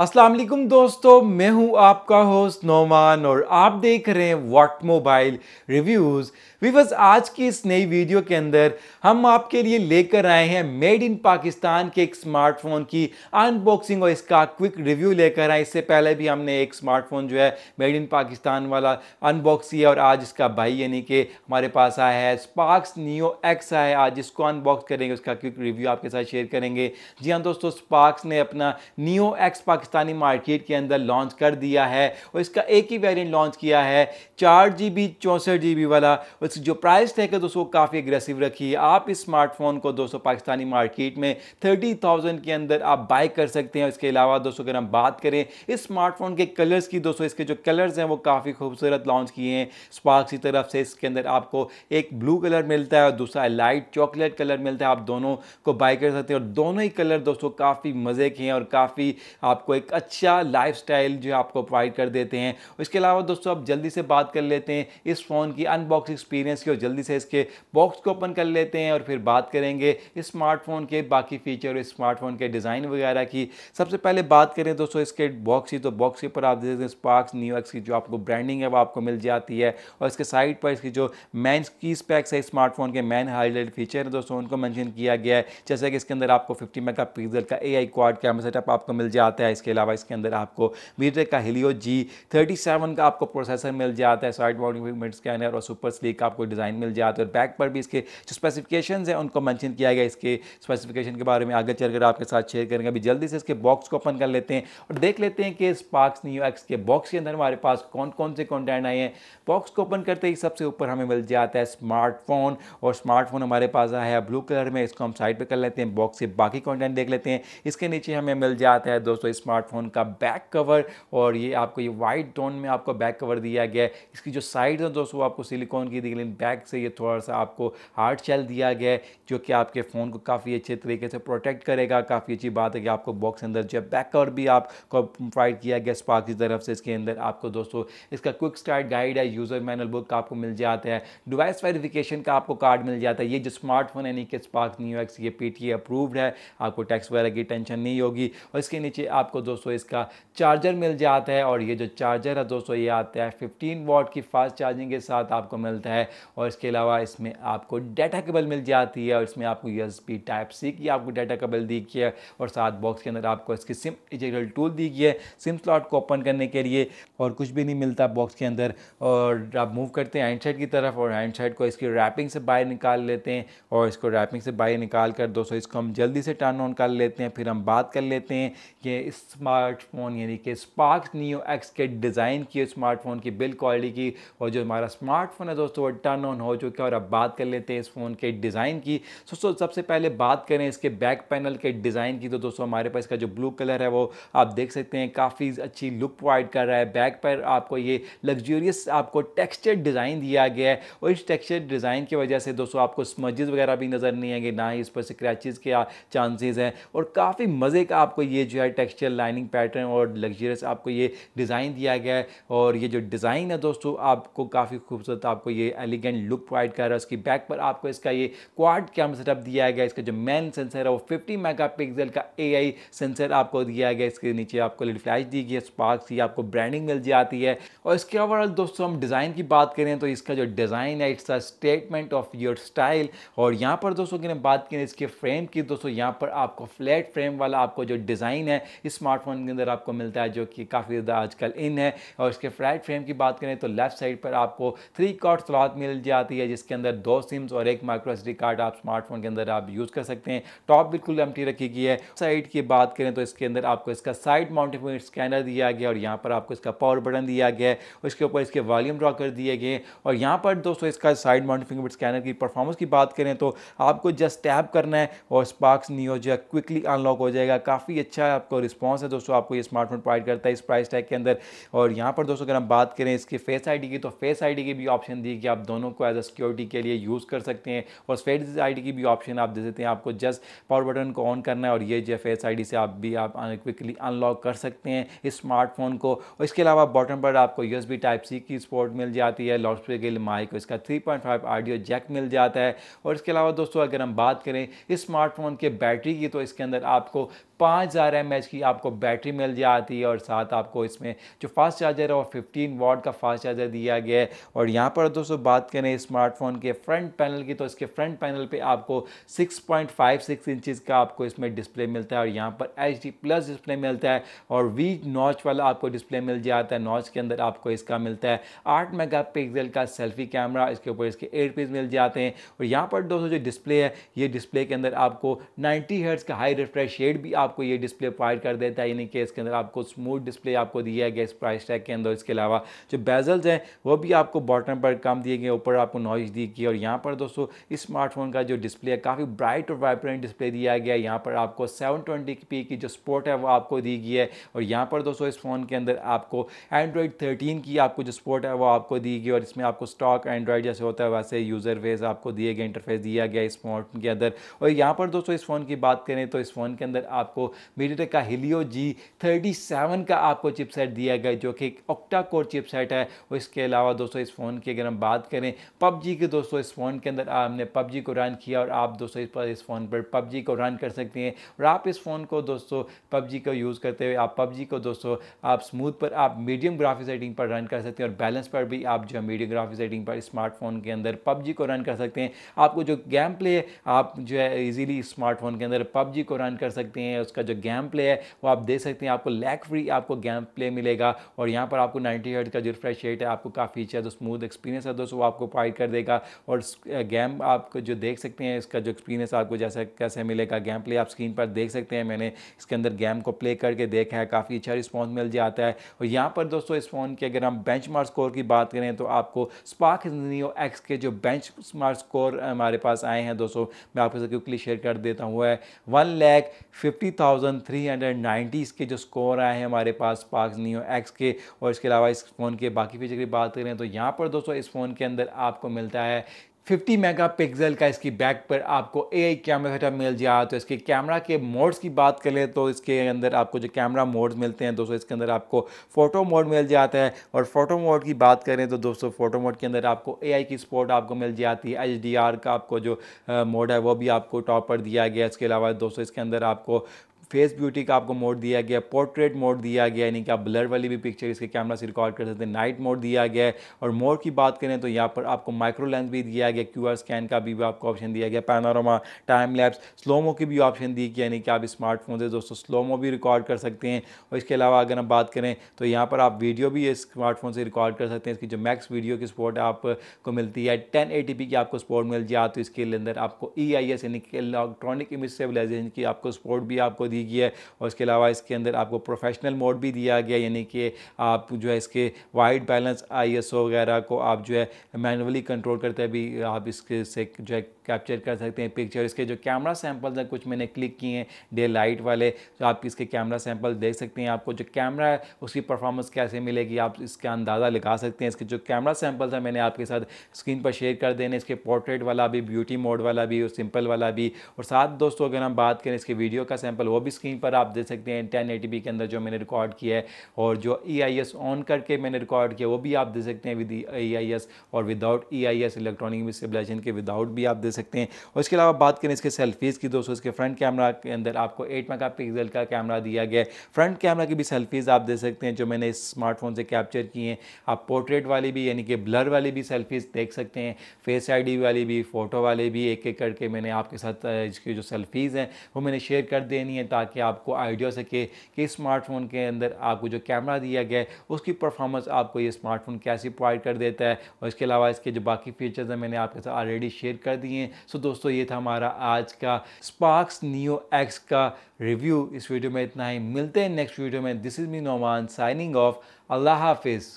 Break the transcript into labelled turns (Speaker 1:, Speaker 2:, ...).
Speaker 1: अस्सलाम वालेकुम दोस्तों मैं हूं आपका होस्ट नोमान और आप देख रहे हैं व्हाट मोबाइल रिव्यूज़ वीवर्स आज की इस नई वीडियो के अंदर हम आपके लिए लेकर आए हैं मेड इन पाकिस्तान के एक स्मार्टफोन की अनबॉक्सिंग और इसका क्विक रिव्यू लेकर आए इससे पहले भी हमने एक स्मार्टफोन जो है मेड इन पाकिस्तान वाला अनबॉक्स किया और आज इसका भाई यानी कि हमारे पास आया है स्पार्क्स नियो एक्स आया है आज इसको अनबॉक्स करेंगे उसका क्विक रिव्यू आपके साथ शेयर करेंगे जी हाँ दोस्तों स्पार्क्स ने अपना Neo X Pakistan Pakistani market के अंदर लॉन्च कर दिया है और इसका एक ही वेरिएंट लॉन्च किया है चार जी बी चौंसठ जी बी वाला उसकी जो प्राइस तय कर दोस्तों काफ़ी एग्रेसिव रखी है आप इस स्मार्टफोन को दोस्तों पाकिस्तानी मार्केट में थर्टी थाउजेंड के अंदर आप बाई कर सकते हैं इसके अलावा दोस्तों अगर हम बात करें इस स्मार्टफोन के कलर्स की दोस्तों इसके जो कलर्स हैं वो काफ़ी खूबसूरत लॉन्च किए हैं स्पार्क की तरफ से इसके अंदर आपको एक ब्लू कलर मिलता है और दूसरा लाइट चॉकलेट कलर मिलता है आप दोनों को बाई कर सकते हैं और दोनों ही कलर दोस्तों काफ़ी मज़े के हैं और काफ़ी आपको एक अच्छा लाइफ जो आपको प्रोवाइड कर देते हैं इसके अलावा दोस्तों आप जल्दी से बात कर लेते हैं इस फ़ोन की अनबॉक्स एक्सपीरियंस की और जल्दी से इसके बॉक्स को ओपन कर लेते हैं और फिर बात करेंगे स्मार्टफोन के बाकी फ़ीचर और स्मार्टफोन के डिज़ाइन वगैरह की सबसे पहले बात करें दोस्तों इसके बॉक्स की तो बॉक्स के ऊपर आप सकते हैं स्पार्क्स एक्स की जो आपको ब्रांडिंग है वो आपको मिल जाती है और इसके साइड पर इसकी जो मैन की स्पैक्स है स्मार्टफोन के मैन हाईलाइट फीचर है दोस्तों उनको मैंशन किया गया है जैसे कि इसके अंदर आपको फिफ्टी मेगा का A I quad camera setup आपको मिल जाता है इसके इसके अलावा इसके अंदर आपको मीटर का हिलियो जी थर्टी सेवन का आपको प्रोसेसर मिल जाता है साइड माउंटिंग के अंदर और सुपर स्लीक का आपको डिज़ाइन मिल जाता है और बैक पर भी इसके जो स्पेसिफिकेशन है उनको मैंशन किया गया इसके स्पेसिफिकेशन के बारे में आगे चलकर आपके साथ शेयर करेंगे अभी जल्दी से इसके बॉक्स को ओपन कर लेते हैं और देख लेते हैं कि स्पार्क्स न्यू एक्स के बॉक्स के अंदर हमारे पास कौन कौन से कॉन्टेंट आए हैं बॉक्स को ओपन करते ही सबसे ऊपर हमें मिल जाता है स्मार्टफोन और स्मार्टफोन हमारे पास आया है ब्लू कलर में इसको हम साइड पर कर लेते हैं बॉक्स से बाकी कॉन्टेंट देख लेते हैं इसके नीचे हमें मिल जाता है दोस्तों स्मार्ट स्मार्टफोन का बैक कवर और ये आपको ये वाइट टोन में आपको बैक कवर दिया गया है इसकी जो साइड है दोस्तों आपको सिलिकॉन की दी गई बैक से ये थोड़ा सा आपको हार्ड शेल दिया गया है जो कि आपके फ़ोन को काफ़ी अच्छे तरीके से प्रोटेक्ट करेगा काफ़ी अच्छी बात है कि आपको बॉक्स अंदर जो बैक कवर भी आपको प्रोवाइड किया गया स्पार्क की तरफ से इसके अंदर आपको दोस्तों इसका क्विक स्टार्ट गाइड है यूज़र मैनल बुक आपको मिल जाता है डिवाइस वेरिफिकेशन का आपको कार्ड मिल जाता है ये जो स्मार्टफोन यानी कि स्पार्क न्यू एक्स ये पी अप्रूव्ड है आपको टैक्स वगैरह की टेंशन नहीं होगी और इसके नीचे आपको दोस्तों इसका चार्जर मिल जाता है और ये जो चार्जर है दोस्तों ये आता है 15 वॉट की फास्ट चार्जिंग के साथ आपको मिलता है और इसके अलावा इसमें आपको डाटा केबल मिल जाती है और इसमें आपको यू टाइप सी की आपको डाटा केबल दी गई है और साथ बॉक्स के अंदर आपको इसकी सिम इजिटल टूल दी गई है सिम स्लॉट को ओपन करने के लिए और कुछ भी नहीं मिलता बॉक्स के अंदर और आप मूव करते हैं हैंड की तरफ और हैंड को इसकी रैपिंग से बाहर निकाल लेते हैं और इसको रैपिंग से बाहर निकाल कर दोस्तों इसको हम जल्दी से टर्न ऑन कर लेते हैं फिर हम बात कर लेते हैं कि इस स्मार्टफोन यानी कि स्पार्क नियो एक्स के डिज़ाइन की स्मार्टफोन की बिल्ड क्वालिटी की और जो हमारा स्मार्टफोन है दोस्तों वो टर्न ऑन हो चुका है और अब बात कर लेते हैं इस फ़ोन के डिज़ाइन की दोस्तों सबसे पहले बात करें इसके बैक पैनल के डिज़ाइन की तो दोस्तों हमारे पास इसका जो ब्लू कलर है वो आप देख सकते हैं काफ़ी अच्छी लुक प्रोवाइड कर रहा है बैक पर आपको ये लग्जूरियस आपको टेक्स्चर डिज़ाइन दिया गया है और इस टेक्स्चर डिज़ाइन की वजह से दोस्तों आपको स्मजेज़ वगैरह भी नज़र नहीं आएंगे ना ही इस पर स्क्रैचेज़ के चांसेज़ हैं और काफ़ी मज़े का आपको ये जो है टेक्स्चर लाइनिंग पैटर्न और लग्जरियस आपको ये डिज़ाइन दिया गया है और ये जो डिज़ाइन है दोस्तों आपको काफ़ी खूबसूरत आपको ये एलिगेंट लुक प्रोवाइड कर रहा है उसकी बैक पर आपको इसका ये क्वाड कैमरा सेटअप दिया गया इसका जो मेन सेंसर है वो फिफ्टी मेगा का ए सेंसर आपको दिया गया इसके नीचे आपको लेड फ्लैश दी गई स्पार्क की आपको ब्रांडिंग मिल जाती है और इसके ओवरऑल दोस्तों हम डिज़ाइन की बात करें तो इसका जो डिज़ाइन है it's a statement of your style और यहाँ पर दोस्तों की बात करें इसके फ्रेम की दोस्तों यहाँ पर आपको फ्लैट फ्रेम वाला आपको जो डिज़ाइन है स्मार्ट स्मार्टफोन के अंदर आपको मिलता है जो कि काफ़ी ज़्यादा आजकल इन है और इसके फ्लैट फ्रेम की बात करें तो लेफ्ट साइड पर आपको थ्री कॉट स्लॉट मिल जाती है जिसके अंदर दो सिम्स और एक माइक्रो एस कार्ड आप स्मार्टफोन के अंदर आप यूज़ कर सकते हैं टॉप बिल्कुल एम रखी गई है साइड की बात करें तो इसके अंदर आपको इसका साइड माउंटेड स्कैनर दिया गया और यहाँ पर आपको इसका पावर बटन दिया गया है उसके ऊपर इसके वॉल्यूम ड्रॉ कर दिए गए और यहाँ पर दोस्तों इसका साइड माउंटे स्कैनर की परफॉर्मेंस की बात करें तो आपको जस्ट टैप करना है और स्पार्क्स हो जाए क्विकली अनलॉक हो जाएगा काफ़ी अच्छा आपको रिस्पॉन्स कौन सा दोस्तों आपको ये स्मार्टफोन प्रोवाइड करता है इस प्राइस टैग के अंदर और यहाँ पर दोस्तों अगर हम बात करें इसके फेस आईडी की तो फेस आईडी की भी ऑप्शन दी कि आप दोनों को एज अ सिक्योरिटी के लिए यूज़ कर सकते हैं और फेस आई की भी ऑप्शन आप दे देते हैं आपको जस्ट पावर बटन को ऑन करना है और ये जो फेस आई से आप भी आप क्विकली अनलॉक कर सकते हैं इस स्मार्टफोन को और इसके अलावा बॉटम पर आपको यू टाइप सी की स्पोर्ट मिल जाती है लाउड के लिए माइक इसका थ्री ऑडियो जैक मिल जाता है और इसके अलावा दोस्तों अगर हम बात करें इस स्मार्टफोन के बैटरी की तो इसके अंदर आपको पाँच हज़ार एम एच की आपको बैटरी मिल जाती है और साथ आपको इसमें जो फास्ट चार्जर है वो फिफ्टीन वॉट का फास्ट चार्जर दिया गया है और यहाँ पर दोस्तों बात करें स्मार्टफोन के फ्रंट पैनल की तो इसके फ्रंट पैनल पे आपको 6.56 इंचेस का आपको इसमें डिस्प्ले मिलता है और यहाँ पर एच डी प्लस डिस्प्ले मिलता है और वी नॉच वाला आपको डिस्प्ले मिल जाता है नॉच के अंदर आपको इसका मिलता है आठ मेगा का सेल्फी कैमरा इसके ऊपर इसके एयर मिल जाते हैं और यहाँ पर दोस्तों जो डिस्प्ले है ये डिस्प्ले के अंदर आपको नाइन्टी हर्ट्स का हाई रिफ्रेश शेड भी आप आपको ये डिस्प्ले प्रोवाइड कर देता है यानी कि इसके अंदर आपको स्मूथ डिस्प्ले आपको दिया गया इस प्राइस टैग के अंदर इसके अलावा जो बेजल्स हैं वो भी आपको बॉटम पर कम दिए गए ऊपर आपको नॉइज दी गई और यहाँ पर दोस्तों इस स्मार्टफोन का जो डिस्प्ले है काफ़ी ब्राइट और वाइब्रेंट डिस्प्ले दिया गया है यहाँ पर आपको सेवन ट्वेंटी की जो स्पोर्ट है वो आपको दी गई है और यहाँ पर दोस्तों इस फ़ोन के अंदर आपको एंड्रॉयड थर्टीन की आपको जो स्पोर्ट है वो आपको दी गई और इसमें आपको स्टॉक एंड्रॉयड जैसे होता है वैसे यूज़र फेस आपको दिए गए इंटरफेस दिया गया इस फोन के अंदर और यहाँ पर दोस्तों इस फ़ोन की बात करें तो इस फ़ोन के अंदर आप आपको मीडियाटेक का हिलियो जी थर्टी सेवन का आपको चिपसेट दिया गया जो कि ऑक्टा कोर चिपसेट है और इसके अलावा दोस्तों इस फ़ोन की अगर हम बात करें पबजी के दोस्तों इस फ़ोन के अंदर हमने पबजी को रन किया और आप दोस्तों इस पर इस फ़ोन पर पबजी को रन कर सकते हैं और आप इस फ़ोन को दोस्तों पबजी का यूज़ करते हुए आप पबजी को दोस्तों आप स्मूथ पर आप मीडियम ग्राफिक सेटिंग पर रन कर सकते हैं और बैलेंस पर भी आप जो है मीडियम ग्राफिक सेटिंग पर स्मार्टफोन के अंदर पबजी को रन कर सकते हैं आपको जो गेम प्ले आप जो है ईजिली स्मार्टफोन के अंदर पबजी को रन कर सकते हैं उसका जो गैम प्ले है वो आप देख सकते हैं आपको लैक फ्री आपको गैम प्ले मिलेगा और यहाँ पर आपको नाइनटी हर्ट का जो रिफ्रेश रेट है आपको काफ़ी अच्छा जो स्मूथ एक्सपीरियंस है दोस्तों वो आपको प्रोवाइड कर देगा और गैम आपको जो देख सकते हैं इसका जो एक्सपीरियंस आपको जैसा कैसे मिलेगा गैम प्ले आप स्क्रीन पर देख सकते हैं मैंने इसके अंदर गैम को प्ले करके देखा है काफ़ी अच्छा रिस्पॉन्स मिल जाता है और यहाँ पर दोस्तों इस फ़ोन की अगर हम बेंच स्कोर की बात करें तो आपको स्पार्क नियो एक्स के जो बेंच स्कोर हमारे पास आए हैं दोस्तों मैं आपके साथ क्विकली शेयर कर देता हूँ वो है वन लैख फिफ्टी 3,390s के जो स्कोर आए हैं हमारे पास पार्क नियो एक्स के और इसके अलावा इस फ़ोन के बाकी फीचर की बात करें तो यहाँ पर दोस्तों इस फ़ोन के अंदर आपको मिलता है 50 मेगापिक्सल का इसकी बैक पर आपको ए आई कैमरा सेटअप मिल जाए तो इसके कैमरा के मोड्स की बात करें तो इसके अंदर आपको जो कैमरा मोड्स मिलते हैं दोस्तों इसके अंदर आपको फ़ोटो मोड मिल जाता है और फोटो मोड की बात करें तो दोस्तों फोटो मोड के अंदर आपको ए आई की सपोर्ट आपको मिल जाती है एच डी आर का आपको जो मोड है वो भी आपको टॉप पर दिया गया इसके अलावा दोस्तों इसके अंदर आपको फेस ब्यूटी का आपको मोड दिया गया है पोर्ट्रेट मोड दिया गया यानी कि आप ब्लर वाली भी पिक्चर इसके कैमरा से रिकॉर्ड कर सकते हैं नाइट मोड दिया गया है और मोड की बात करें तो यहाँ पर आपको माइक्रो लेंस भी दिया गया क्यू स्कैन का भी, भी आपको ऑप्शन दिया गया पैनारोमा टाइम लैब्स स्लोमो की भी ऑप्शन दी गई यानी कि आप स्मार्टफोन से दोस्तों स्लोमो भी रिकॉर्ड कर सकते हैं और इसके अलावा अगर हम बात करें तो यहाँ पर आप वीडियो भी स्मार्टफोन से रिकॉर्ड कर सकते हैं इसकी जो मैक्स वीडियो की सपोर्ट आपको मिलती है टेन की आपको सपोर्ट मिल जाए तो इसके अंदर आपको ई e यानी कि इलेक्ट्रॉनिक इमेज सेवलाइजेशन की आपको सपोर्ट भी आपको दी गई है और इसके अलावा इसके अंदर आपको प्रोफेशनल मोड भी दिया गया यानी कि आप जो है इसके वाइट बैलेंस आई वगैरह को आप जो है मैनुअली कंट्रोल करते भी आप इसके से जो है कैप्चर कर सकते हैं पिक्चर इसके जो कैमरा सैम्पल्स हैं कुछ मैंने क्लिक किए हैं डे लाइट वाले तो आप इसके कैमरा सैम्पल देख सकते हैं आपको जो कैमरा है उसकी परफॉर्मेंस कैसे मिलेगी आप इसका अंदाज़ा लगा सकते हैं इसके जो कैमरा सैम्पल्स हैं मैंने आपके साथ स्क्रीन पर शेयर कर देने इसके पोर्ट्रेट वाला भी ब्यूटी मोड वाला भी और सिंपल वाला भी और साथ दोस्तों अगर हम बात करें इसके वीडियो का सैम्पल वो भी स्क्रीन पर आप देख सकते हैं टेन के अंदर जो मैंने रिकॉर्ड किया है और जो ई e ऑन करके मैंने रिकॉर्ड किया वो भी आप देख सकते हैं विद ई e और विदाउट ई इलेक्ट्रॉनिक स्टेबलाइजेशन के विदाउट भी आप दे सकते हैं और इसके अलावा बात करें इसके सेल्फीज़ की दोस्तों इसके फ्रंट कैमरा के अंदर आपको एट मेगा का कैमरा दिया गया है फ्रंट कैमरा की भी सेल्फीज़ आप दे सकते हैं जो मैंने इस स्मार्टफोन से कैप्चर किए हैं आप पोर्ट्रेट वाली भी यानी कि ब्लर वाली भी सेल्फीज़ देख सकते हैं फेस आईडी वाली भी फ़ोटो वाले भी एक एक करके मैंने आपके साथ इसकी जो सेल्फीज़ हैं वो मैंने शेयर कर देनी है तो ताकि आपको आइडिया हो सके कि स्मार्टफोन के अंदर आपको जो कैमरा दिया गया है उसकी परफॉर्मेंस आपको ये स्मार्टफोन कैसे प्रोवाइड कर देता है और इसके अलावा इसके जो बाकी फीचर्स हैं मैंने आपके साथ ऑलरेडी शेयर कर दिए हैं सो दोस्तों ये था हमारा आज का स्पार्क्स नियो एक्स का रिव्यू इस वीडियो में इतना ही मिलते हैं नेक्स्ट वीडियो में this is me Noman signing off अल्लाह हाफिज़